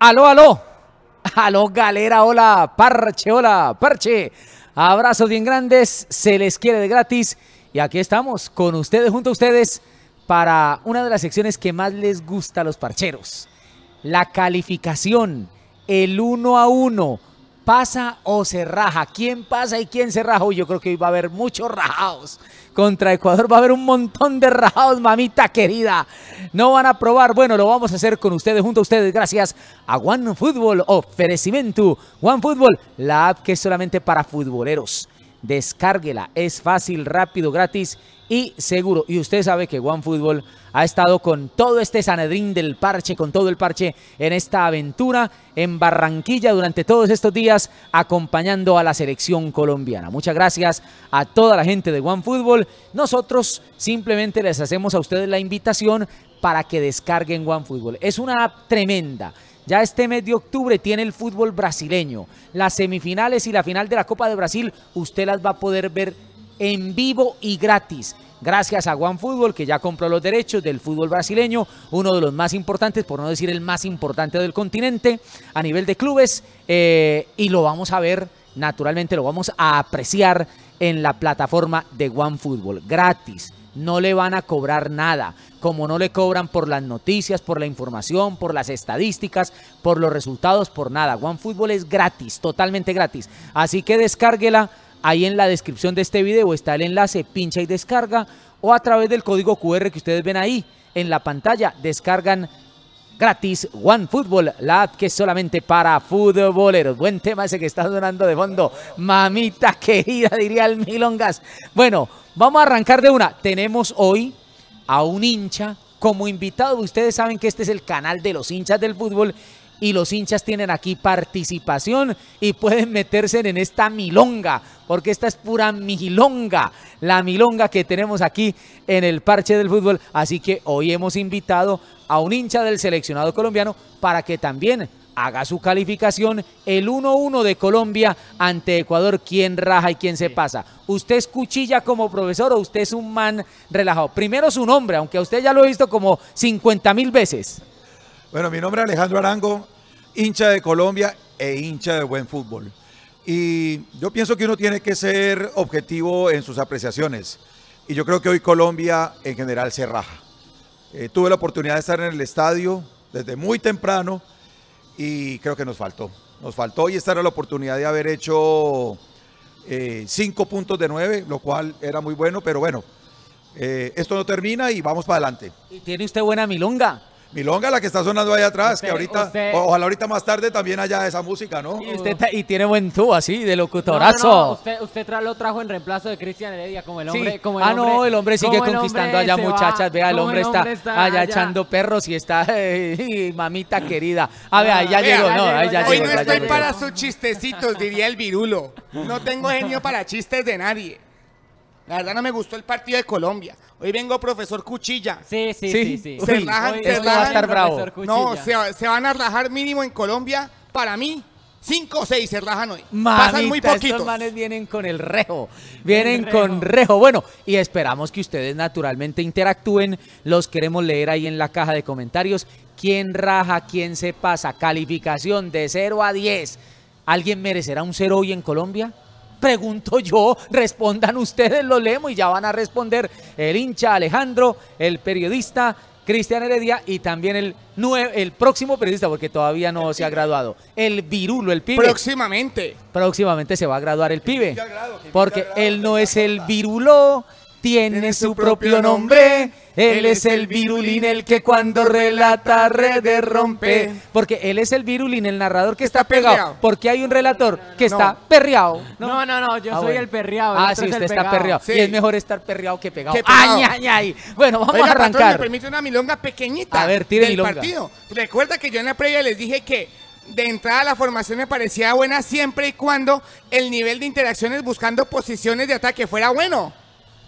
Aló, aló. Aló, galera, hola, parche, hola, parche. Abrazos bien grandes, se les quiere de gratis. Y aquí estamos con ustedes, junto a ustedes, para una de las secciones que más les gusta a los parcheros. La calificación, el uno a uno, pasa o se raja. ¿Quién pasa y quién se raja? yo creo que va a haber muchos rajados. Contra Ecuador va a haber un montón de rajados, mamita querida. No van a probar. Bueno, lo vamos a hacer con ustedes, junto a ustedes, gracias a OneFootball, ofrecimiento. OneFootball, la app que es solamente para futboleros. Descárguela, es fácil, rápido, gratis y seguro. Y usted sabe que OneFootball ha estado con todo este Sanedrín del parche, con todo el parche en esta aventura en Barranquilla durante todos estos días acompañando a la selección colombiana. Muchas gracias a toda la gente de OneFootball. Nosotros simplemente les hacemos a ustedes la invitación para que descarguen OneFootball. Es una app tremenda. Ya este mes de octubre tiene el fútbol brasileño. Las semifinales y la final de la Copa de Brasil usted las va a poder ver en vivo y gratis gracias a OneFootball que ya compró los derechos del fútbol brasileño, uno de los más importantes, por no decir el más importante del continente a nivel de clubes, eh, y lo vamos a ver, naturalmente lo vamos a apreciar en la plataforma de OneFootball, gratis. No le van a cobrar nada, como no le cobran por las noticias, por la información, por las estadísticas, por los resultados, por nada. OneFootball es gratis, totalmente gratis. Así que descárguela Ahí en la descripción de este video está el enlace, pincha y descarga o a través del código QR que ustedes ven ahí en la pantalla descargan gratis OneFootball, la app que es solamente para futboleros. Buen tema ese que está donando de fondo, mamita querida, diría el Milongas. Bueno, vamos a arrancar de una. Tenemos hoy a un hincha como invitado. Ustedes saben que este es el canal de los hinchas del fútbol y los hinchas tienen aquí participación y pueden meterse en esta milonga, porque esta es pura milonga, la milonga que tenemos aquí en el parche del fútbol. Así que hoy hemos invitado a un hincha del seleccionado colombiano para que también haga su calificación el 1-1 de Colombia ante Ecuador. ¿Quién raja y quién se pasa? ¿Usted es cuchilla como profesor o usted es un man relajado? Primero su nombre, aunque a usted ya lo he visto como 50 mil veces. Bueno, mi nombre es Alejandro Arango, hincha de Colombia e hincha de buen fútbol. Y yo pienso que uno tiene que ser objetivo en sus apreciaciones. Y yo creo que hoy Colombia en general se raja. Eh, tuve la oportunidad de estar en el estadio desde muy temprano y creo que nos faltó. Nos faltó y esta era la oportunidad de haber hecho eh, cinco puntos de nueve, lo cual era muy bueno, pero bueno, eh, esto no termina y vamos para adelante. Y tiene usted buena milonga. Milonga, la que está sonando allá atrás, que ahorita, ojalá ahorita más tarde también haya esa música, ¿no? Y tiene buen tú así, de locutorazo. Usted, lo trajo en reemplazo de Cristian Heredia, como el hombre. el ah, no, el hombre sigue conquistando allá, muchachas. Vea, el hombre, está, allá, echando perros y está, mamita querida. A ah, ver, ahí ya ah, llegó, no, ahí ya Hoy no estoy para sus chistecitos, diría el virulo. No tengo genio para chistes de nadie. La verdad no me gustó el partido de Colombia. Hoy vengo profesor Cuchilla. Sí, sí, sí. Se rajan, se rajan. Va a estar bravo. No, se, van a rajar mínimo en Colombia, para mí, cinco o seis se rajan hoy. Pasan muy poquitos. Estos manes vienen con el rejo. Vienen con rejo. Bueno, y esperamos que ustedes naturalmente interactúen. Los queremos leer ahí en la caja de comentarios. ¿Quién raja? ¿Quién se pasa? Calificación de 0 a 10. ¿Alguien merecerá un cero hoy en Colombia? pregunto yo, respondan ustedes, lo leemos y ya van a responder el hincha Alejandro, el periodista Cristian Heredia y también el, el próximo periodista, porque todavía no se ha graduado, el virulo, el pibe. Próximamente. Próximamente se va a graduar el, pibe. porque él no es el virulo, tiene su propio nombre. Él es el virulín, el que cuando relata redes rompe. Porque él es el virulín, el narrador que está, pegado. Porque hay un relator que está perreado. No, no, no, yo ah, soy el perreado. ah, sí, usted está perreado. Y es mejor estar perreado que pegado. Bueno, vamos a arrancar. me permite una milonga pequeñita. A ver, tire del partido. Recuerda que yo en la previa les dije que de entrada la formación me parecía buena siempre y cuando el nivel de interacciones buscando posiciones de ataque fuera bueno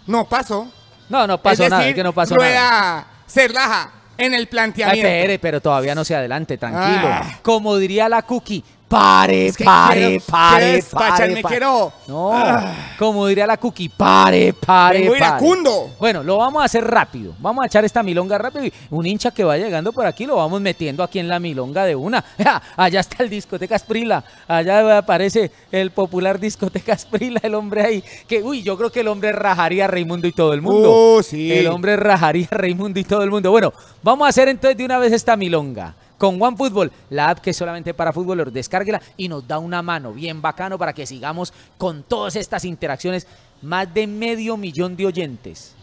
no pasó. No, no pasó nada, que no pasó rueda nada. Cerlaja en el planteamiento. pero, todavía no se adelante, tranquilo. Ah. Como diría la cookie, pare, pare, pare, pare, me quiero. No, ah. como diría la cookie, pare, pare, iracundo. Bueno, lo vamos a hacer rápido. Vamos a echar esta milonga rápido un hincha que va llegando por aquí lo vamos metiendo aquí en la milonga de una. Allá está el discoteca Sprila. Allá aparece el popular discoteca Sprila, el hombre ahí. Que, uy, yo creo que el hombre rajaría a Raimundo y todo el mundo. Uy, uh, sí. El hombre rajaría a Raimundo y todo el mundo. Bueno, vamos a hacer entonces de una vez esta milonga con OneFootball, la app que es solamente para fútbol, descárguela y nos da una mano bien bacano para que sigamos con todas estas interacciones. Más de medio millón de oyentes,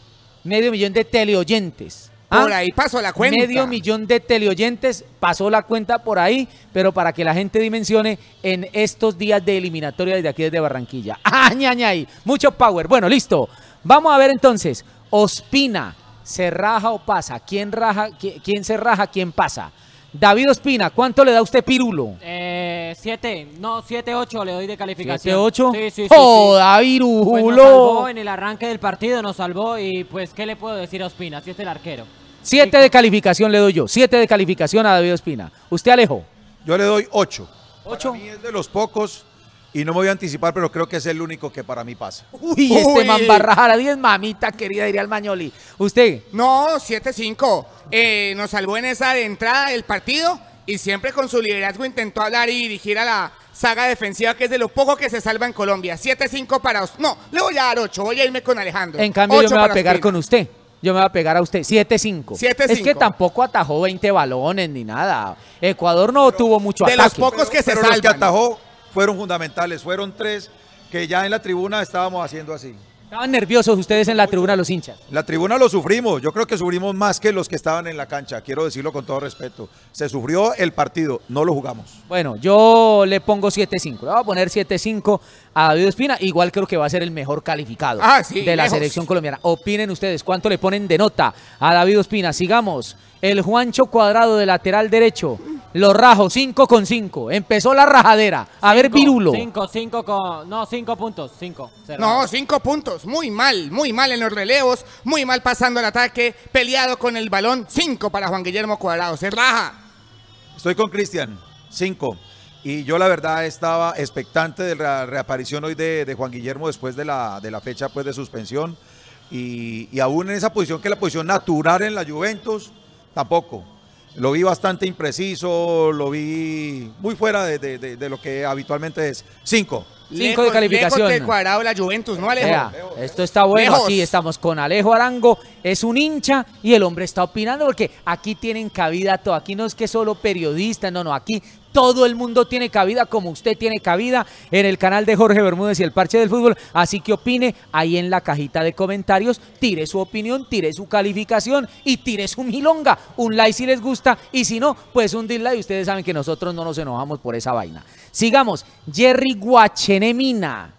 medio millón de teleoyentes. ¿Ah? Por ahí pasó la cuenta. Medio millón de teleoyentes pasó la cuenta por ahí, pero para que la gente dimensione en estos días de eliminatoria desde aquí desde Barranquilla. ¡Añañay! ¡Ah, mucho power. Bueno, listo. Vamos a ver entonces. Ospina, ¿se raja o pasa? ¿Quién raja? ¿Quién se raja? ¿Quién pasa? David Ospina, ¿cuánto le da usted Pirulo? Eh, siete, no, siete, ocho le doy de calificación. ¿Siete, ocho? Sí, sí, sí. ¡Oh, David Pirulo! Pues nos salvó en el arranque del partido, nos salvó y pues, ¿qué le puedo decir a Ospina? Si es el arquero. Siete de calificación le doy yo, siete de calificación a David Ospina. ¿Usted, Alejo? Yo le doy ocho. ¿Ocho? Para mí es de los pocos y no me voy a anticipar, pero creo que es el único que para mí pasa. Uy, este man 10, mamita querida, diría el Mañoli. ¿Usted? No, 7-5. Eh, nos salvó en esa entrada del partido y siempre con su liderazgo intentó hablar y dirigir a la saga defensiva que es de lo poco que se salva en Colombia. 7-5 para... No, le voy a dar 8, voy a irme con Alejandro. En cambio yo me voy a pegar con usted. Yo me voy a pegar a usted. 7-5. Es que tampoco atajó 20 balones ni nada. Ecuador no tuvo mucho ataque. De los pocos que se que atajó fueron fundamentales. Fueron tres que ya en la tribuna estábamos haciendo así. ¿Estaban nerviosos ustedes en la tribuna los hinchas? La tribuna lo sufrimos, yo creo que sufrimos más que los que estaban en la cancha, quiero decirlo con todo respeto. Se sufrió el partido, no lo jugamos. Bueno, yo le pongo 7-5, le voy a poner 7-5 a David Espina, igual creo que va a ser el mejor calificado ah, de la selección colombiana. Opinen ustedes, ¿cuánto le ponen de nota a David Espina? Sigamos el Juancho Cuadrado de lateral derecho. Lo rajo, 5 con 5. Empezó la rajadera. A ver, Virulo. 5, 5 con... No, 5 puntos, 5. No, 5 puntos. Muy mal, muy mal en los relevos. Muy mal pasando el ataque. Peleado con el balón. 5 para Juan Guillermo Cuadrado. Se raja. Estoy con Cristian. 5. Y yo la verdad estaba expectante de la reaparición hoy de, Juan Guillermo después de la, de la fecha pues, de suspensión. Y, y aún en esa posición que es la posición natural en la Juventus tampoco. Lo vi bastante impreciso, lo vi muy fuera de, lo que habitualmente es. Cinco. Cinco de calificación. cuadrado la Juventus, ¿no, Alejo? esto está bueno. Aquí estamos con Alejo Arango. Es un hincha y el hombre está opinando porque aquí tienen cabida todo. Aquí no es que solo periodista. no, no. Aquí todo el mundo tiene cabida, como usted tiene cabida en el canal de Jorge Bermúdez y el Parche del Fútbol. Así que opine ahí en la cajita de comentarios, tire su opinión, tire su calificación y tire su milonga. Un like si les gusta y si no, pues un dislike. Ustedes saben que nosotros no nos enojamos por esa vaina. Sigamos, Jerry Guachenemina.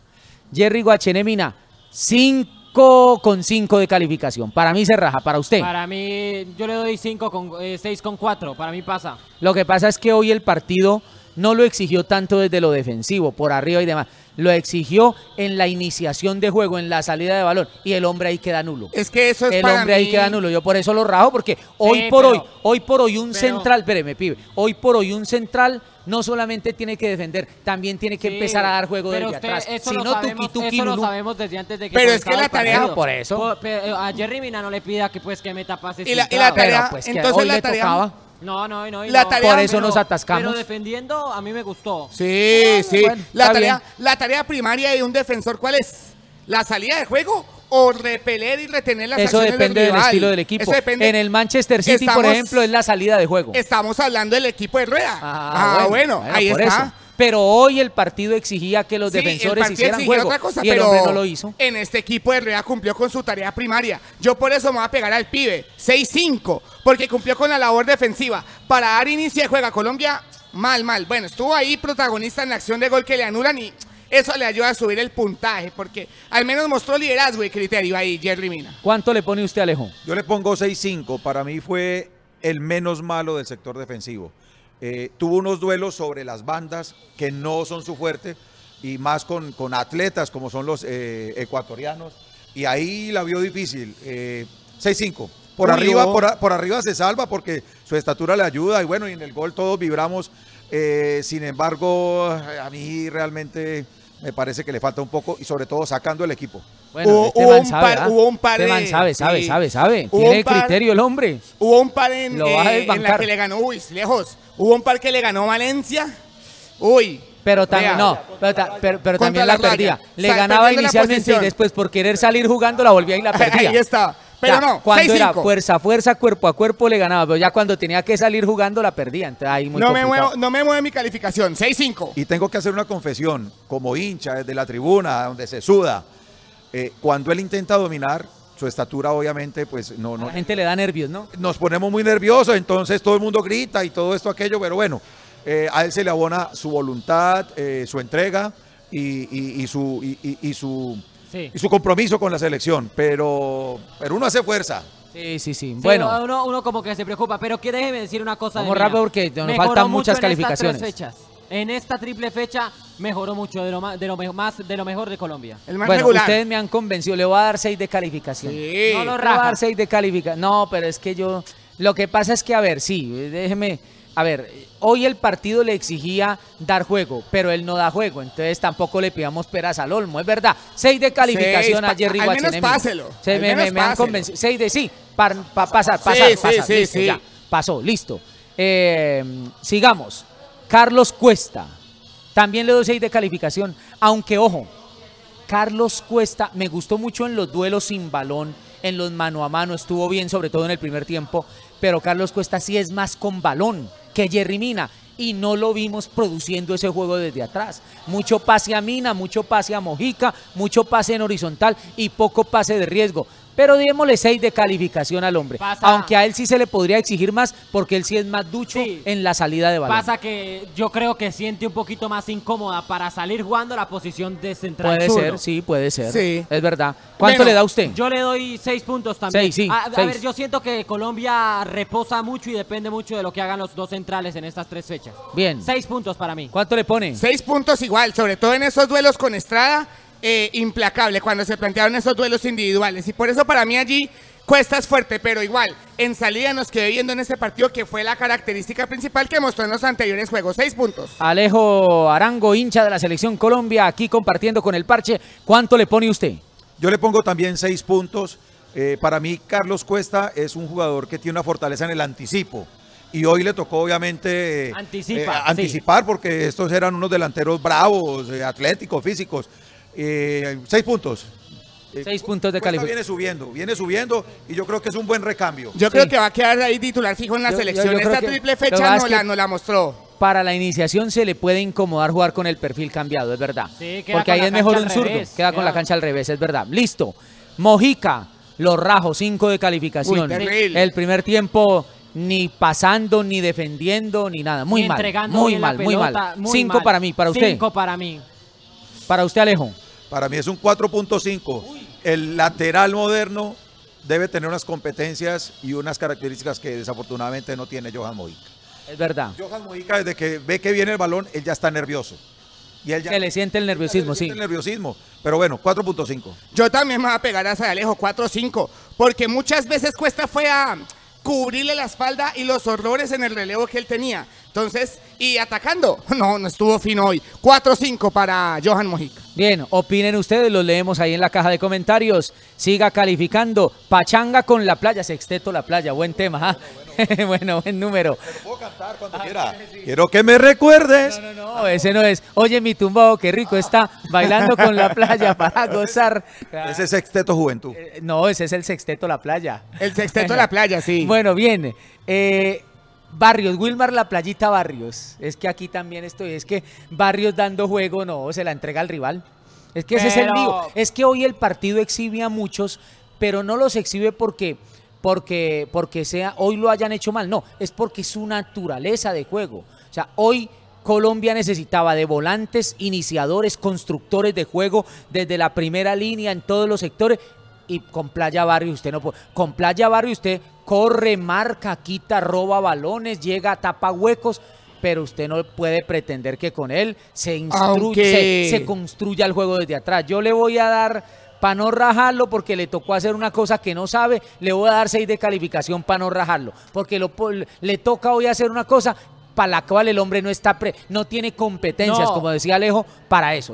Jerry Guachenemina, 5 con 5 de calificación. Para mí se raja, para usted. Para mí, yo le doy 5 con 6 eh, con 4, para mí pasa. Lo que pasa es que hoy el partido no lo exigió tanto desde lo defensivo, por arriba y demás. Lo exigió en la iniciación de juego, en la salida de balón. Y el hombre ahí queda nulo. Es que eso es El hombre ahí queda nulo. Yo por eso lo rajo, porque hoy por hoy, hoy por hoy un central, pibe, hoy por hoy un central no solamente tiene que defender, también tiene que empezar a dar juego desde atrás. Eso si lo no, sabemos, tuki, desde antes de que Pero es que la tarea por eso. Eh, a Jerry Mina no le pida que pues que meta pases. Y la, y la tarea, pues, entonces la tarea No, no, no. Por eso nos atascamos. Pero defendiendo a mí me gustó. Sí, sí. la, tarea, la tarea primaria de un defensor, ¿cuál es? ¿La salida de juego o repeler y retener las Eso acciones depende del, rival. del estilo del equipo. En el Manchester City, por ejemplo, es la salida de juego. Estamos hablando del equipo de rueda. Ah, ah bueno, ahí está. Pero hoy el partido exigía que los defensores hicieran juego y el hombre no lo hizo. En este equipo de Rueda cumplió con su tarea primaria. Yo por eso me voy a pegar al pibe. 6-5, porque cumplió con la labor defensiva. Para dar inicio de juego a Colombia, mal, mal. Bueno, estuvo ahí protagonista en la acción de gol que le anulan y eso le ayuda a subir el puntaje, porque al menos mostró liderazgo y criterio ahí, Jerry Mina. ¿Cuánto le pone usted, Alejo? Yo le pongo 6-5. Para mí fue el menos malo del sector defensivo. Eh, tuvo unos duelos sobre las bandas que no son su fuerte, y más con, con atletas como son los eh, ecuatorianos. Y ahí la vio difícil. 6-5. Eh, por arriba, por, arriba se salva porque su estatura le ayuda y bueno, y en el gol todos vibramos. sin embargo, a mí realmente me parece que le falta un poco y sobre todo sacando el equipo. Bueno, hubo, este un par, ¿ah? hubo un par este de, sabe, sabe, sabe, sabe. Tiene criterio el hombre. Hubo un par en, eh, en, la que le ganó, uy, lejos. Hubo un par que le ganó Valencia. Uy. Pero también, no, pero, pero, también la, perdía. Le ganaba inicialmente y después por querer salir jugando la volvía y la perdía. Ahí está. Pero no, cuando era fuerza fuerza, cuerpo a cuerpo le ganaba, pero ya cuando tenía que salir jugando la perdía. Entonces, no, me muevo, no mueve mi calificación, 6-5. Y tengo que hacer una confesión, como hincha desde la tribuna, donde se suda. Eh, cuando él intenta dominar, su estatura obviamente pues no, no... la gente le da nervios, ¿no? Nos ponemos muy nerviosos, entonces todo el mundo grita y todo esto, aquello, pero bueno, eh, a él se le abona su voluntad, eh, su entrega y, su... y su y su compromiso con la selección, pero, pero uno hace fuerza. Sí, sí, sí. bueno, uno, como que se preocupa, pero que déjeme decir una cosa. Vamos rápido porque nos faltan muchas calificaciones. Fechas. En esta triple fecha mejoró mucho de lo, de lo, de lo mejor de Colombia. El más bueno, ustedes me han convencido. Le voy a dar 6 de calificación. No, Le voy a dar 6 de calificación. No, pero es que yo... Lo que pasa es que, a ver, sí, déjeme a ver, hoy el partido le exigía dar juego, pero él no da juego, entonces tampoco le pidamos peras al Olmo, es verdad. Seis de calificación a Jerry Se, me, Seis de sí, para pasar, pasar, pasar. Sí, sí. pasó, listo. Eh, sigamos. Carlos Cuesta. También le doy seis de calificación. Aunque, ojo, Carlos Cuesta me gustó mucho en los duelos sin balón, en los mano a mano, estuvo bien, sobre todo en el primer tiempo. Pero Carlos Cuesta sí es más con balón que Jerry Mina. Y no lo vimos produciendo ese juego desde atrás. Mucho pase a Mina, mucho pase a Mojica, mucho pase en horizontal y poco pase de riesgo pero démosle 6 de calificación al hombre. Aunque a él sí se le podría exigir más porque él sí es más ducho en la salida de balón. Pasa que yo creo que siente un poquito más incómoda para salir jugando la posición de central. Puede ser, sí, puede ser. Sí. Es verdad. ¿Cuánto le da usted? Yo le doy 6 puntos también. a, ver, yo siento que Colombia reposa mucho y depende mucho de lo que hagan los dos centrales en estas tres fechas. Bien. 6 puntos para mí. ¿Cuánto le pone? 6 puntos igual, sobre todo en esos duelos con Estrada eh, implacable cuando se plantearon esos duelos individuales. Y por eso para mí allí Cuesta es fuerte, pero igual, en salida nos quedó viendo en este partido que fue la característica principal que mostró en los anteriores juegos. Seis puntos. Alejo Arango, hincha de la Selección Colombia, aquí compartiendo con el parche. ¿Cuánto le pone usted? Yo le pongo también seis puntos. Eh, para mí, Carlos Cuesta es un jugador que tiene una fortaleza en el anticipo y hoy le tocó obviamente eh, anticipar porque estos eran unos delanteros bravos, atléticos, físicos eh, seis puntos. Eh, seis puntos de calificación Viene subiendo, viene subiendo y yo creo que es un buen recambio. Yo creo que va a quedar ahí titular fijo en la selección. Esta triple fecha no la, mostró para la iniciación se le puede incomodar jugar con el perfil cambiado, es verdad. Porque ahí es mejor un zurdo. Queda, con la cancha al revés, es verdad. Listo. Mojica, los rajos, 5 de calificación. el primer tiempo ni pasando, ni defendiendo, ni nada. Muy mal. Muy mal, muy mal. 5 para mí, para usted. 5 para mí. Para usted, Alejo. Para mí es un 4.5. El lateral moderno debe tener unas competencias y unas características que desafortunadamente no tiene Johan Mojica. Es verdad. Johan Mojica, desde que ve que viene el balón, él ya está nervioso. Y él ya, se le siente el nerviosismo, siente sí. El nerviosismo. Pero bueno, 4.5. Yo también me voy a pegar a Alejo, 4.5. Porque muchas veces cuesta fue a cubrirle la espalda y los horrores en el relevo que él tenía. Entonces, y atacando. No, no estuvo fino hoy. 4-5 para Johan Mojica. Bien, opinen ustedes, los leemos ahí en la caja de comentarios. Siga calificando. Pachanga con la playa, sexteto la playa, buen tema. ¿ah? bueno, buen número. puedo cantar cuando quiera. Quiero que me recuerdes. No, no, no, ese no es. Oye, mi tumbado, qué rico está, bailando con la playa para gozar. Ese es sexteto juventud. Eh, no, ese es el sexteto la playa. El sexteto la playa, sí. Bueno, bien. Eh, Barrios, Wilmar La Playita Barrios. Es que aquí también estoy. Es que Barrios dando juego, no, se la entrega al rival. Es que ese es el mío Es que hoy el partido exhibe a muchos, pero no los exhibe porque porque, porque sea, hoy lo hayan hecho mal, no, es porque es su naturaleza de juego. O sea, hoy Colombia necesitaba de volantes, iniciadores, constructores de juego desde la primera línea en todos los sectores. Y con Playa Barrio usted no puede. Con Playa Barrio usted corre, marca, quita, roba balones, llega, tapa huecos pero usted no puede pretender que con él se, se, construya el juego desde atrás. Yo le voy a dar para no rajarlo porque le tocó hacer una cosa que no sabe, le voy a dar 6 de calificación para no rajarlo, porque le toca hoy hacer una cosa para la cual el hombre no está pre no tiene competencias, como decía Alejo, para eso.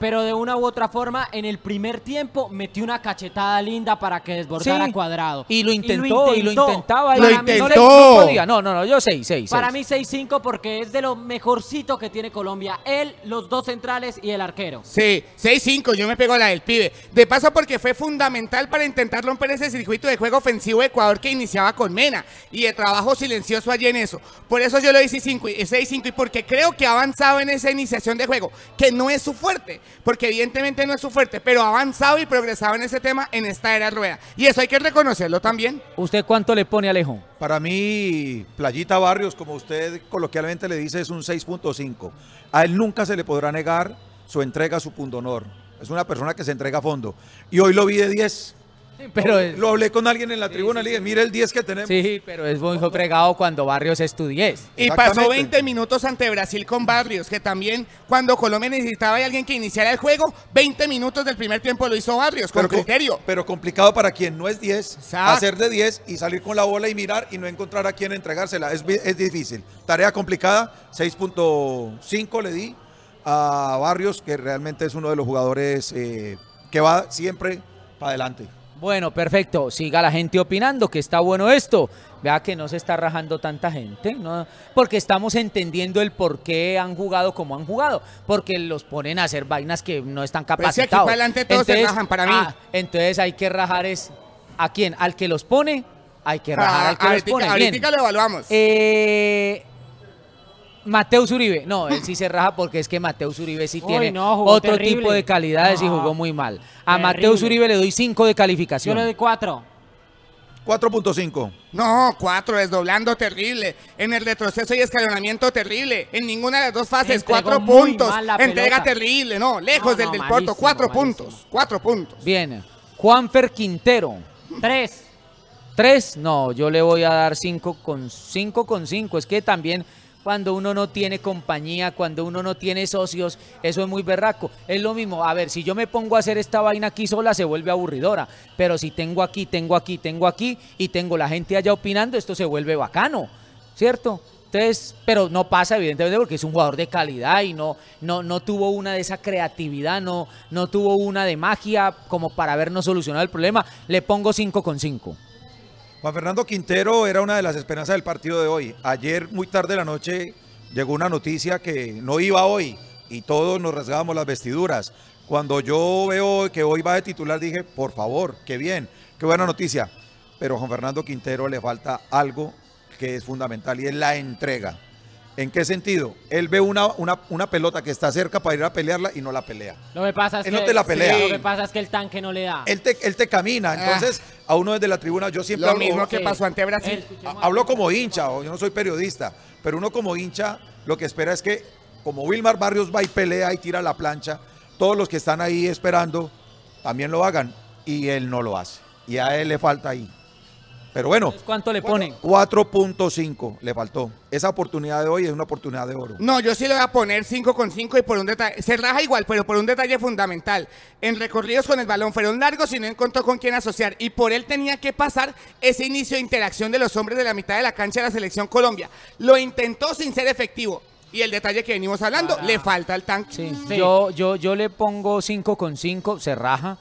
Pero, de una u otra forma, en el primer tiempo metió una cachetada linda para que desbordara cuadrado. Y lo intentó, y lo, Y intentaba. Lo intentó. no, no, yo 6, 6. Para mí 6-5 porque es de lo mejorcito que tiene Colombia. Él, los dos centrales y el arquero. Sí, 6-5, yo me pego a la del pibe. De paso porque fue fundamental para intentar romper ese circuito de juego ofensivo de Ecuador que iniciaba con Mena. Y el trabajo silencioso allí en eso. Por eso yo lo hice y 5 y porque creo que ha avanzado en esa iniciación de juego, que no es su fuerte, porque evidentemente no es su fuerte, pero ha avanzado y progresado en ese tema en esta era rueda. Y eso hay que reconocerlo también. ¿Usted cuánto le pone Alejo? Para mí, Playita Barrios, como usted coloquialmente le dice, es un 6.5. A él nunca se le podrá negar su entrega, su punto honor Es una persona que se entrega a fondo. Y hoy lo vi de 10 pero Lo hablé con alguien en la tribuna, mira el 10 que tenemos. Sí, pero es muy fregado cuando Barrios es tu 10. Y pasó 20 minutos ante Brasil con Barrios, que también cuando Colombia necesitaba alguien que iniciara el juego, 20 minutos del primer tiempo lo hizo Barrios, con pero criterio. pero complicado para quien no es 10, hacer de 10 y salir con la bola y mirar y no encontrar a quien entregársela. Es, difícil. Tarea complicada, 6.5 le di a Barrios, que realmente es uno de los jugadores eh, que va siempre para adelante. Bueno, perfecto. Siga la gente opinando que está bueno esto. Vea que no se está rajando tanta gente, ¿no? porque estamos entendiendo el por qué han jugado como han jugado, porque los ponen a hacer vainas que no están capacitados. de que para adelante todos se rajan para mí. Ah, entonces hay que rajar es a quién, al que los pone, hay que rajar ah, al que los pone. Ahorita lo evaluamos. Eh, Mateus Uribe, no, él sí se raja porque es que Mateus Uribe sí tiene otro tipo de calidades y jugó ah, muy mal. A Mateus Uribe le doy 5 de calificación. Yo le doy 4. 4.5. No, 4, desdoblando terrible. En el retroceso y escalonamiento terrible. En ninguna de las dos fases, 4 puntos. Entrega pelota. terrible, no, lejos del del Porto, 4 puntos. 4 puntos. Bien, Juanfer Quintero. 3. 3, no, yo le voy a dar 5 5 con 5. Es que también cuando uno no tiene compañía, cuando uno no tiene socios, eso es muy berraco. Es lo mismo, a ver, si yo me pongo a hacer esta vaina aquí sola, se vuelve aburridora, pero si tengo aquí, tengo aquí, tengo aquí y tengo la gente allá opinando, esto se vuelve bacano, ¿cierto? Entonces, pero no pasa evidentemente porque es un jugador de calidad y no, no, no tuvo una de esa creatividad, no, no tuvo una de magia como para habernos solucionado el problema. Le pongo 5 con 5. Juan Fernando Quintero era una de las esperanzas del partido de hoy. Ayer, muy tarde de la noche, llegó una noticia que no iba hoy y todos nos rasgábamos las vestiduras. Cuando yo veo que hoy va de titular, dije, por favor, qué bien, qué buena noticia. Pero a Juan Fernando Quintero le falta algo que es fundamental y es la entrega. ¿En qué sentido? Él ve una, una, una, pelota que está cerca para ir a pelearla y no la pelea. Lo que pasa es él que, no te la pelea. Lo que pasa es que el tanque no le da. Él te, camina. Ah. Entonces, a uno desde la tribuna, yo siempre. Lo hablo, mismo que pasó ante ah, hablo como hincha, o yo no soy periodista, pero uno como hincha lo que espera es que, como Wilmar Barrios va y pelea y tira la plancha, todos los que están ahí esperando también lo hagan. Y él no lo hace. Y a él le falta ahí. Pero bueno. ¿Cuánto le ponen? 4.5 le faltó. Esa oportunidad de hoy es una oportunidad de oro. No, yo sí le voy a poner 5.5 y por un detalle. Se raja igual, pero por un detalle fundamental. En recorridos con el balón fueron largos y no encontró con quién asociar. Y por él tenía que pasar ese inicio de interacción de los hombres de la mitad de la cancha de la selección Colombia. Lo intentó sin ser efectivo. Y el detalle que venimos hablando, le falta el tanque. Yo, yo, yo le pongo 5.5, se raja.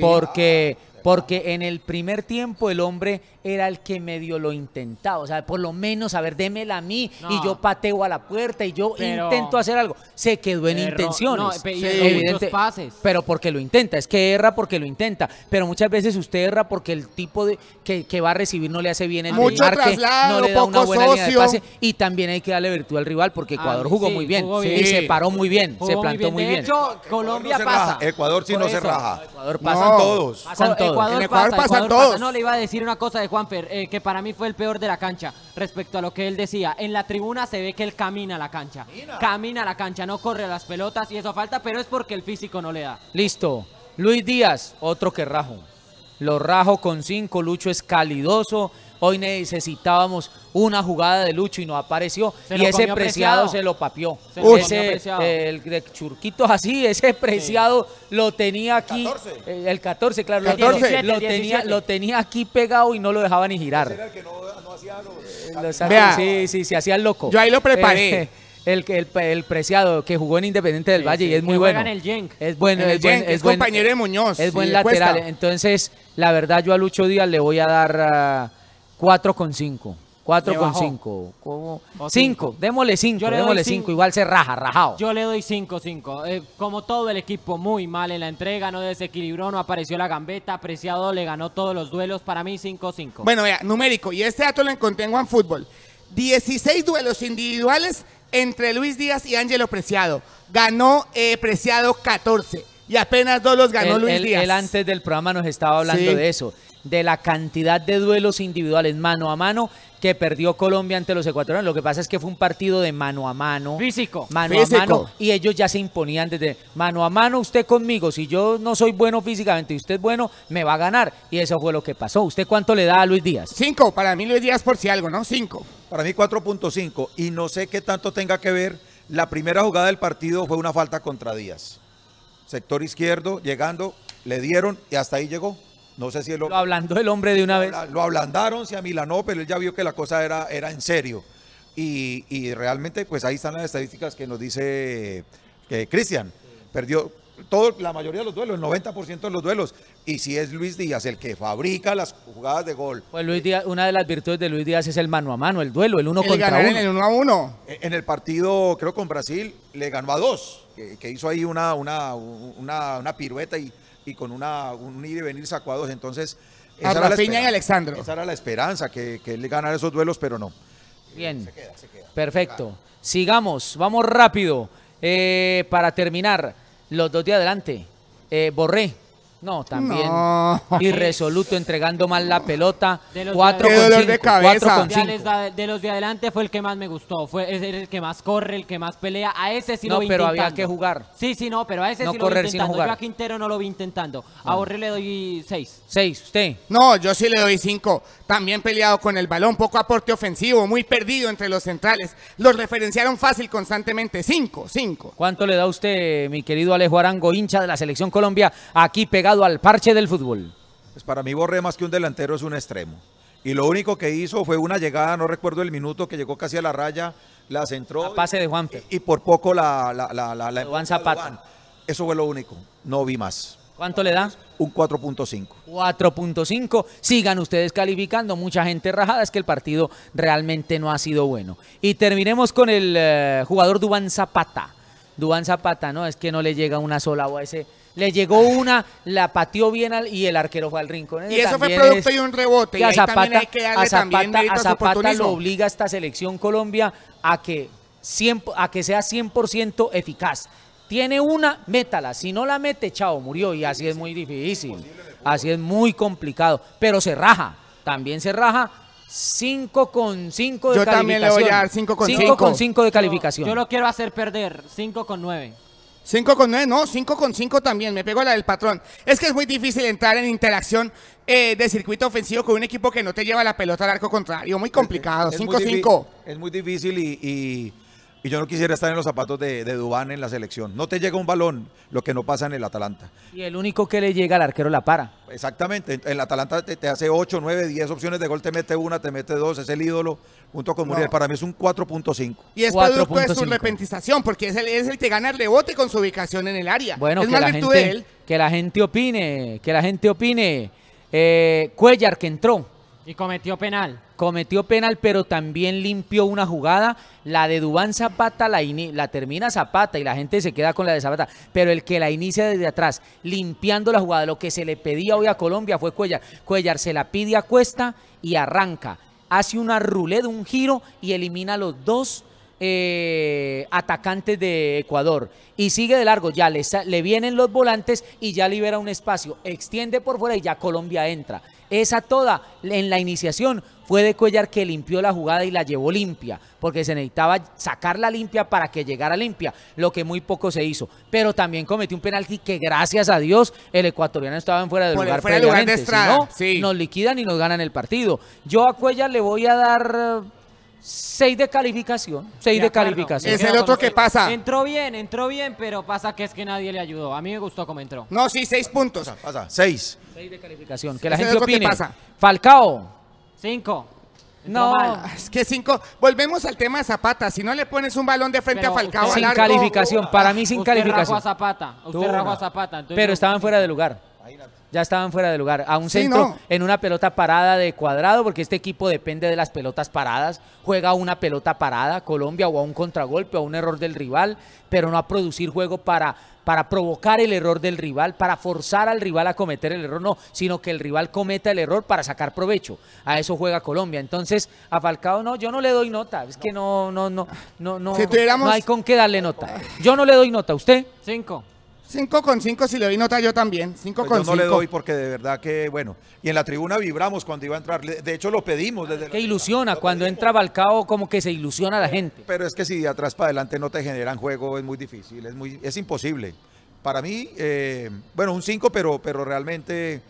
Porque. Porque en el primer tiempo el hombre era el que medio lo intentaba. O sea, por lo menos, a ver, démela a mí y yo pateo a la puerta y yo intento hacer algo. Se quedó en intenciones. pero, pero porque lo intenta, es que erra porque lo intenta. Pero muchas veces usted erra porque el tipo de, que, va a recibir no le hace bien el marque, no le da una buena Línea de pase. Y también hay que darle virtud al rival porque ah, Ecuador jugó muy bien y se paró muy bien, se plantó muy bien. Colombia pasa. Ecuador sí no se raja. Ecuador pasan todos. Pasan todos. Ecuador pasan todos. No, le iba a decir una cosa de Juanfer, eh, que para mí fue el peor de la cancha, respecto a lo que él decía. En la tribuna se ve que él camina la cancha. Camina, la cancha, no corre a las pelotas y eso falta, pero es porque el físico no le da. Listo. Luis Díaz, otro que rajo. Lo rajo con cinco, Lucho es calidoso, Hoy necesitábamos una jugada de Lucho y no apareció. y ese preciado, se lo papió. el de así, ese preciado lo tenía aquí. 14. Eh, el 14, claro. 14. Lo, tenía, lo tenía aquí pegado y no lo dejaba ni girar. Era que no, hacía eh, sí, sí, se hacía el loco. Yo ahí lo eh, preparé. el, el, preciado que jugó en Independiente del Valle y es muy bueno. En el Es bueno, es, buen, es, compañero de Muñoz. Es buen lateral. Entonces, la verdad, yo a Lucho Díaz le voy a dar. Ah, 4 con 5. 4 Démosle 5. Démosle 5. Igual se raja, rajado. Yo le doy 5, 5. Eh, como todo el equipo, muy mal en la entrega. No desequilibró, no apareció la gambeta. Preciado le ganó todos los duelos. Para mí, 5, 5. Bueno, vea, numérico. Y este dato lo encontré en fútbol 16 duelos individuales entre Luis Díaz y Ángelo Preciado. Ganó eh, Preciado 14 y apenas dos los ganó Luis Díaz. Él antes del programa nos estaba hablando de eso de la cantidad de duelos individuales mano a mano que perdió Colombia ante los ecuatorianos. Lo que pasa es que fue un partido de mano a mano. Físico. Mano a mano. Y ellos ya se imponían desde mano a mano, usted conmigo. Si yo no soy bueno físicamente y usted es bueno, me va a ganar. Y eso fue lo que pasó. ¿Usted cuánto le da a Luis Díaz? Cinco. Para mí Luis Díaz por si algo, ¿no? Cinco. Para mí 4.5. Y no sé qué tanto tenga que ver. La primera jugada del partido fue una falta contra Díaz. Sector izquierdo, llegando, le dieron y hasta ahí llegó. No sé si lo ablandó el hombre de una vez. Lo ablandaron, se amilanó, pero él ya vio que la cosa era, era en serio. Y, y realmente, pues ahí están las estadísticas que nos dice que Cristian. Perdió todo, la mayoría de los duelos, el 90% de los duelos. Y si es Luis Díaz el que fabrica las jugadas de gol. Pues Luis Díaz, una de las virtudes de Luis Díaz es el mano a mano, el duelo, el uno contra uno. En el uno a uno. E, en el partido, creo con Brasil, le ganó a dos, que, hizo ahí una, una, una, una pirueta y y con una, un ir y venir sacuados. Entonces, esa era, la y esa era la esperanza, que, que él ganara esos duelos, pero no. Bien. Perfecto. Sigamos, vamos rápido. Eh, para terminar, los dos de adelante. Eh, Borré, no, también. Irresoluto, entregando mal la pelota. 4 con De, los de adelante fue el que más me gustó. Fue el que más corre, el que más pelea. A ese sí no, lo vi pero había que jugar. Sí, sí, no, pero a ese sí lo vi intentando. Jugar. Quintero no lo vi intentando. A Borre le doy 6. 6, ¿usted? No, yo sí le doy cinco También peleado con el balón, poco aporte ofensivo, muy perdido entre los centrales. Los referenciaron fácil constantemente. cinco cinco ¿Cuánto le da usted, mi querido Alejo Arango, hincha de la Selección Colombia, aquí pegado? al parche del fútbol. Pues para mí Borré más que un delantero es un extremo. Y lo único que hizo fue una llegada, no recuerdo el minuto, que llegó casi a la raya, la centró. pase de juan Y, por poco la... la, Zapata. Eso fue lo único, no vi más. ¿Cuánto le da? Un 4.5. 4.5. Sigan ustedes calificando. Mucha gente rajada. Es que el partido realmente no ha sido bueno. Y terminemos con el eh, jugador Dubán Zapata. Dubán Zapata, ¿no? Es que no le llega una sola o a ese le llegó una, la pateó bien al, y el arquero fue al rincón. y eso fue producto de un rebote. Y, a, Zapata, hay que también a Zapata lo obliga a esta selección Colombia a que, a que sea 100% eficaz. Tiene una, métala. Si no la mete, chao, murió. Y así es muy difícil. Así es muy complicado. Pero se raja. También se raja 5 con 5 de calificación. Yo también le voy a dar 5 con 5. 5 con 5 de calificación. Yo, yo lo quiero hacer perder 5 con 9. 5 con 9, no, 5 con 5 también, me pego la del patrón. Es que es muy difícil entrar en interacción eh, de circuito ofensivo con un equipo que no te lleva la pelota al arco contrario, muy complicado, 5-5. Es, muy difícil y, y, y yo no quisiera estar en los zapatos de, Dubán en la selección. No te llega un balón, lo que no pasa en el Atalanta. Y el único que le llega al arquero la para. Exactamente. En El Atalanta te, hace 8, 9, 10 opciones de gol, te mete una, te mete dos, es el ídolo junto con Muriel. Para mí es un 4.5. Y es producto de su repentización, porque es el, es el que gana el rebote con su ubicación en el área. Bueno, que, la gente, opine, que la gente opine. Eh, Cuellar que entró. Y cometió penal. Cometió penal, pero también limpió una jugada. La de Dubán Zapata la, la termina Zapata y la gente se queda con la de Zapata. Pero el que la inicia desde atrás, limpiando la jugada, lo que se le pedía hoy a Colombia fue Cuellar. Cuellar se la pide a Cuesta y arranca. Hace una ruleta, un giro y elimina a los dos eh, atacantes de Ecuador y sigue de largo, ya le, le, vienen los volantes y ya libera un espacio, extiende por fuera y ya Colombia entra. Esa toda en la iniciación fue de Cuellar que limpió la jugada y la llevó limpia, porque se necesitaba sacarla limpia para que llegara limpia, lo que muy poco se hizo. Pero también cometió un penalti que gracias a Dios el ecuatoriano estaba en fuera de lugar. Fuera si nos liquidan y nos ganan el partido. Yo a Cuellar le voy a dar 6 de calificación. 6 de, calificación. Es el otro que pasa. Entró bien, entró bien, pero pasa que es que nadie le ayudó. A mí me gustó cómo entró. No, sí, 6 puntos. Pasa, 6 Seis. de calificación. Que la gente opine. Pasa. Falcao. 5 No, es que 5 Volvemos al tema de Zapata. Si no le pones un balón de frente a Falcao, sin calificación. Para mí sin calificación. Usted a Zapata. Usted a Zapata. Pero estaban fuera de lugar ya estaban fuera de lugar. A un centro en una pelota parada de cuadrado, porque este equipo depende de las pelotas paradas. Juega una pelota parada, Colombia, o a un contragolpe, o a un error del rival, pero no a producir juego para, para provocar el error del rival, para forzar al rival a cometer el error, no, sino que el rival cometa el error para sacar provecho. A eso juega Colombia. Entonces, a Falcao no, yo no le doy nota. Es que no, no, no, no, no, no hay con qué darle nota. Yo no le doy nota. ¿Usted? Cinco. 5 con 5 si le doy nota yo también. 5 pues con 5. no le doy porque de verdad que, bueno, y en la tribuna vibramos cuando iba a entrar. De hecho, lo pedimos. Desde que ilusiona, cuando entra Balcao como que se ilusiona la gente. Pero es que si de atrás para adelante no te generan juego es muy difícil, es, muy, es imposible. Para mí, eh, bueno, un 5, pero, pero realmente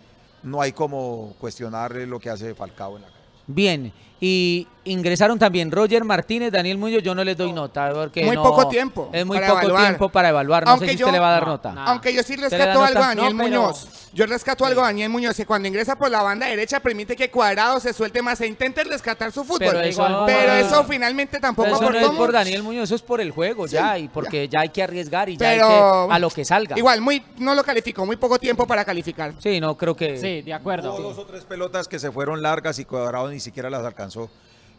no hay como cuestionar lo que hace Falcao en la calle. Bien, y ingresaron también Roger Martínez, Daniel Muñoz, yo no les doy nota porque muy poco tiempo. Es muy poco tiempo para evaluar, no aunque sé si yo, usted le va a dar nota. Aunque yo sí rescato algo a Daniel Muñoz. Yo rescato algo a Daniel Muñoz que cuando ingresa por la banda derecha permite que Cuadrado se suelte más e intente rescatar su fútbol. Pero eso, finalmente tampoco eso por no es por Daniel Muñoz, eso es por el juego ya y porque ya. hay que arriesgar y ya hay a lo que salga. Igual muy no lo calificó, muy poco tiempo para calificar. Sí, no creo que Sí, de acuerdo. dos o tres pelotas que se fueron largas y Cuadrado ni siquiera las alcanzó.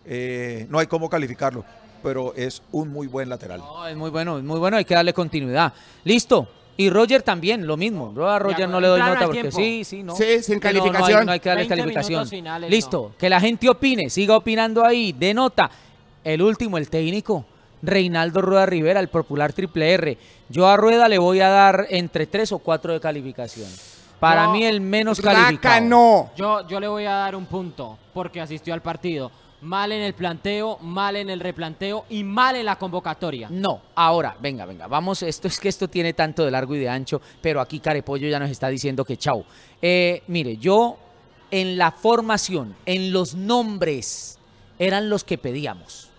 Eh, no hay cómo calificarlo, pero es un muy buen lateral. es muy bueno, es muy bueno, hay que darle continuidad. Listo, y Roger también, lo mismo. Yo a Roger no le doy nota porque sí, sí, no. sin calificación. No, hay, que darle calificación. Listo, que la gente opine, siga opinando ahí, de nota. El último, el técnico, Reinaldo Rueda Rivera, el popular triple R. Yo a Rueda le voy a dar entre tres o cuatro de calificación. Para mí el menos calificado. no! Yo, yo le voy a dar un punto porque asistió al partido mal en el planteo, mal en el replanteo y mal en la convocatoria. No, ahora, venga, venga, vamos, esto es que esto tiene tanto de largo y de ancho, pero aquí Carepollo ya nos está diciendo que chau. Eh, mire, yo en la formación, en los nombres, eran los que pedíamos.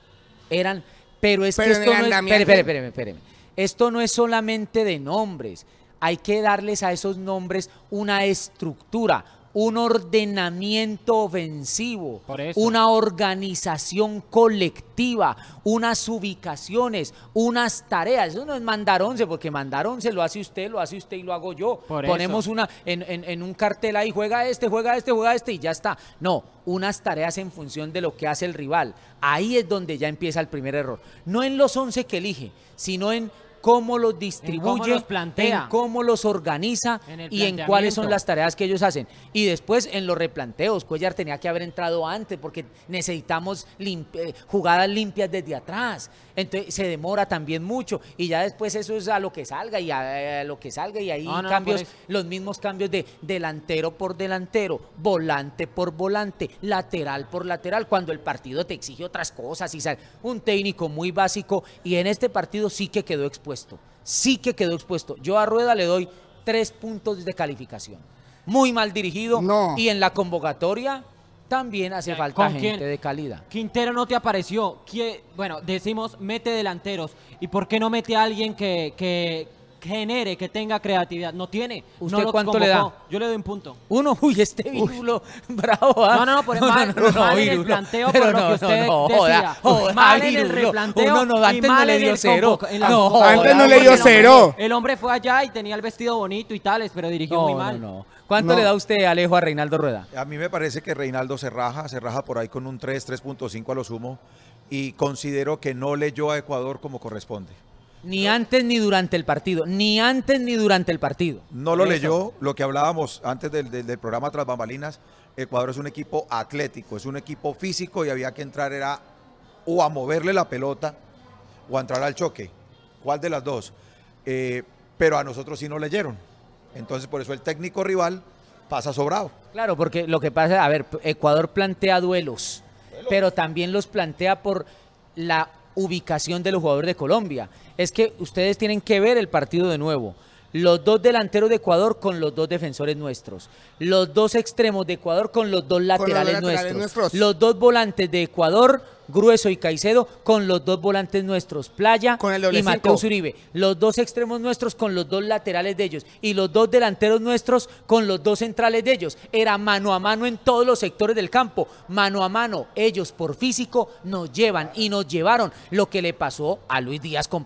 Eran, pero es que esto Esto no es solamente de nombres, hay que darles a esos nombres una estructura, un ordenamiento ofensivo, una organización colectiva, unas ubicaciones, unas tareas. Eso no es mandar once, porque mandar once lo hace usted, lo hace usted y lo hago yo. Ponemos una en, en, un cartel ahí, juega este, juega este, juega este y ya está. No, unas tareas en función de lo que hace el rival. Ahí es donde ya empieza el primer error. No en los once que elige, sino en cómo los distribuye, en cómo los, organiza y en cuáles son las tareas que ellos hacen. Y después en los replanteos, Cuellar tenía que haber entrado antes porque necesitamos eh, jugadas limpias desde atrás entonces se demora también mucho y ya después eso es a lo que salga y a, eh, lo que salga y ahí cambios, los mismos cambios de delantero por delantero, volante por volante, lateral por lateral, cuando el partido te exige otras cosas y sale un técnico muy básico y en este partido sí que quedó expuesto, sí que quedó expuesto. Yo a Rueda le doy tres puntos de calificación. Muy mal dirigido y en la convocatoria también hace falta gente de calidad. Quintero no te apareció. Bueno, decimos mete delanteros. ¿Y por qué no mete a alguien que, que genere, que tenga creatividad? No tiene. ¿Usted no cuánto le da? Yo le doy un punto. Uno, uy, este vínculo, bravo. Ah. No, no, no, por no, mal, no, no, no. en el planteo, pero por lo que usted decía. Joda, mal en el replanteo uno, no, antes y mal no le dio cero. No, antes no le dio cero. El hombre, fue allá y tenía el vestido bonito y tales, pero dirigió muy mal. no, no. ¿Cuánto le da usted, Alejo, a Reinaldo Rueda? A mí me parece que Reinaldo se raja, se raja por ahí con un 3, 3.5 a lo sumo, y considero que no leyó a Ecuador como corresponde. Ni antes ni durante el partido, ni antes ni durante el partido. No lo leyó, lo que hablábamos antes del, programa Tras Bambalinas, Ecuador es un equipo atlético, es un equipo físico y había que entrar era o a moverle la pelota o a entrar al choque. ¿Cuál de las dos? Eh, pero a nosotros sí no leyeron. Entonces, por eso el técnico rival pasa sobrado. Claro, porque lo que pasa, a ver, Ecuador plantea duelos, pero también los plantea por la ubicación de los jugadores de Colombia. Es que ustedes tienen que ver el partido de nuevo. Los dos delanteros de Ecuador con los dos defensores nuestros. Los dos extremos de Ecuador con los dos laterales, nuestros. Los dos volantes de Ecuador Grueso y Caicedo, con los dos volantes nuestros, Playa y Mateus Uribe. Los dos extremos nuestros con los dos laterales de ellos. Y los dos delanteros nuestros con los dos centrales de ellos. Era mano a mano en todos los sectores del campo. Mano a mano, ellos por físico nos llevan y nos llevaron lo que le pasó a Luis Díaz con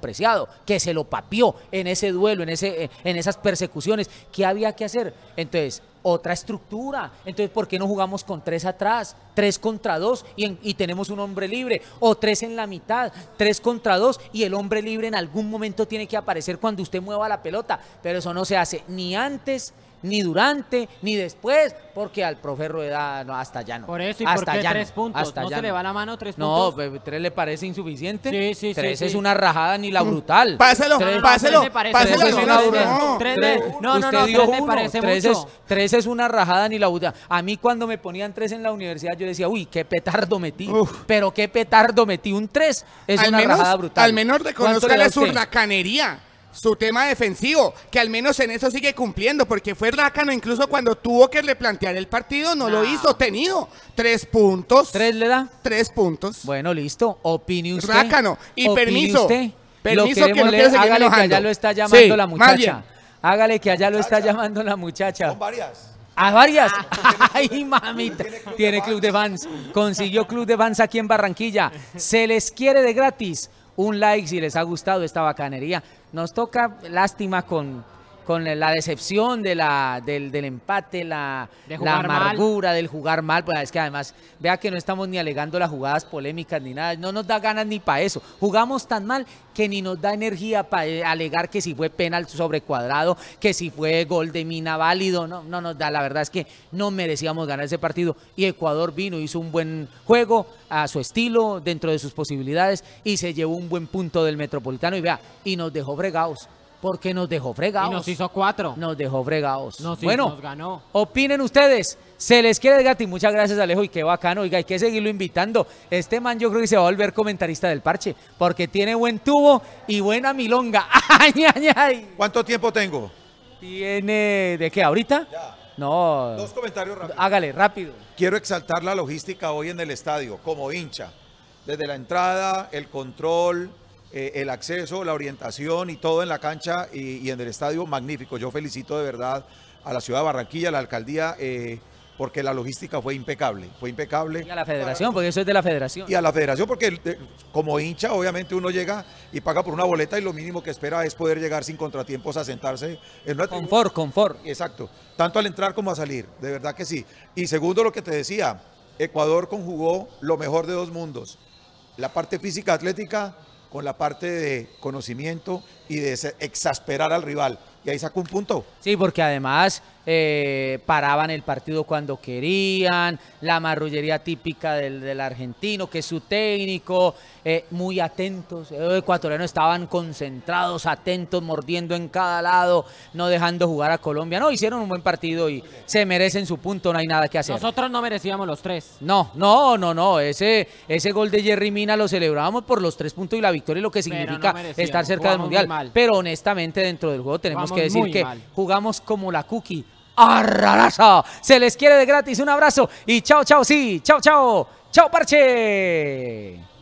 que se lo papió en ese duelo, en, ese, eh, en esas persecuciones. ¿Qué había que hacer? Entonces, otra estructura. Entonces, ¿por qué no jugamos con tres atrás? Tres contra dos y, y, tenemos un hombre libre. O tres en la mitad, tres contra dos y el hombre libre en algún momento tiene que aparecer cuando usted mueva la pelota. Pero eso no se hace ni antes ni durante, ni después, porque al profe Rueda no, hasta ya no. Por eso, ¿y hasta por tres puntos? ¿No se le va la mano tres puntos? No, tres le parece insuficiente. Sí, sí, tres es una rajada ni la brutal. Páselo, páselo, páselo. Tres es una brutal. no, no, no, tres Es, una rajada ni la brutal. A mí cuando me ponían tres en la universidad, yo decía, uy, qué petardo metí. Pero qué petardo metí. Un tres es una rajada brutal. Al menor reconozca la canería su tema defensivo, que al menos en eso sigue cumpliendo, porque fue rácano incluso cuando tuvo que replantear el partido, no, lo ah. hizo, tenido tres puntos. ¿Tres le da? Tres puntos. Bueno, listo, Opinión usted. Rácano, y permiso, permiso que no hágale que allá lo está llamando la muchacha. Hágale que allá lo está llamando la muchacha. Con varias. ¿A varias? Ah, ¡Ay, mamita! Tiene club de fans. Consiguió club de fans aquí en Barranquilla. Se les quiere de gratis. Un like si les ha gustado esta bacanería nos toca lástima con, con la decepción de la, del, del empate, la, la amargura del jugar mal. Pues es que además, vea que no estamos ni alegando las jugadas polémicas ni nada. No nos da ganas ni para eso. Jugamos tan mal que ni nos da energía para eh, alegar que si fue penal sobre cuadrado, que si fue gol de mina válido. No, no nos da. La verdad es que no merecíamos ganar ese partido. Y Ecuador vino, hizo un buen juego a su estilo, dentro de sus posibilidades, y se llevó un buen punto del Metropolitano. Y vea, y nos dejó fregados porque nos dejó fregados. Y nos hizo cuatro. Nos dejó fregados. Nos bueno, ganó. opinen ustedes. Se les quiere el gati. Muchas gracias, Alejo. Y qué bacano. Oiga, hay que seguirlo invitando. Este man yo creo que se va a volver comentarista del parche. Porque tiene buen tubo y buena milonga. ¡Ay, ay, ay! ¿Cuánto tiempo tengo? Tiene... ¿De qué? ¿Ahorita? Ya. No. Dos comentarios rápidos. Hágale, rápido. Quiero exaltar la logística hoy en el estadio, como hincha. Desde la entrada, el control, eh, el acceso, la orientación y todo en la cancha y, en el estadio, magnífico. Yo felicito de verdad a la ciudad de Barranquilla, a la alcaldía. Eh, porque la logística fue impecable, fue impecable. Y a la federación, porque eso es de la federación. Y a la federación, porque como hincha, obviamente uno llega y paga por una boleta y lo mínimo que espera es poder llegar sin contratiempos a sentarse en una Confort, confort. Exacto, tanto al entrar como a salir, de verdad que sí. Y segundo, lo que te decía, Ecuador conjugó lo mejor de dos mundos, la parte física atlética con la parte de conocimiento y de exasperar al rival. Y ahí sacó un punto. Sí, porque además eh, paraban el partido cuando querían, la marrullería típica del, argentino, que su técnico, eh, muy atentos, los eh, ecuatorianos estaban concentrados, atentos, mordiendo en cada lado, no dejando jugar a Colombia. No, hicieron un buen partido y se merecen su punto, no hay nada que hacer. Nosotros no merecíamos los tres. No, no, no, no, ese, ese gol de Jerry Mina lo celebrábamos por los tres puntos y la victoria y lo que significa estar cerca del Mundial. Pero honestamente dentro del juego tenemos que decir que jugamos como la cookie Arrarasa. Se les quiere de gratis. Un abrazo y chao, chao, sí. Chao, chao. Chao, parche.